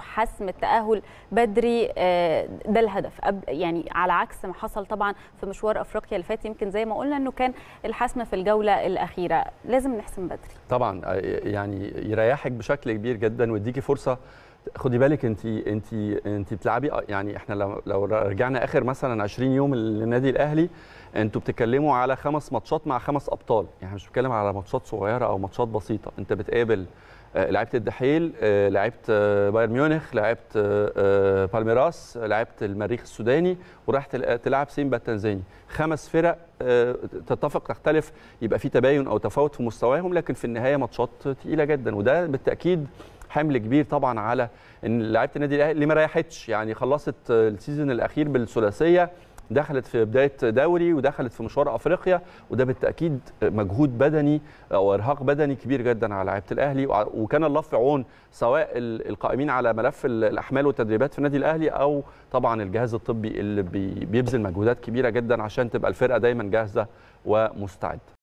حسم التاهل بدري آه، ده الهدف يعني على عكس ما حصل طبعا في مشوار افريقيا اللي فات يمكن زي ما قلنا انه كان الحسم في الجوله الاخيره لازم نحسم بدري طبعا آه، يعني يريحك بشكل كبير جدا ويديكي فرصه خدي بالك انت انت انت بتلعبي آه، يعني احنا لو لو رجعنا اخر مثلا 20 يوم للنادي الاهلي انتوا بتتكلموا على خمس ماتشات مع خمس ابطال يعني مش بتكلم على ماتشات صغيره او ماتشات بسيطه انت بتقابل آه، لعبت الدحيل آه، لعبت آه، بايرن ميونخ لعبت بالميراس لعبت المريخ السوداني ورحت تلعب سيمبا التنزاني خمس فرق تتفق تختلف يبقى في تباين او تفاوت في مستواهم لكن في النهايه ماتشات تقيله جدا وده بالتاكيد حمل كبير طبعا على ان لعيبه النادي الاهلي اللي ما ريحتش يعني خلصت السيزون الاخير بالثلاثيه دخلت في بدايه دوري ودخلت في مشوار افريقيا وده بالتاكيد مجهود بدني او ارهاق بدني كبير جدا على لعيبه الاهلي وكان الله في عون سواء القائمين على ملف الاحمال والتدريبات في النادي الاهلي او طبعا الجهاز الطبي اللي بيبذل مجهودات كبيره جدا عشان تبقى الفرقه دايما جاهزه ومستعده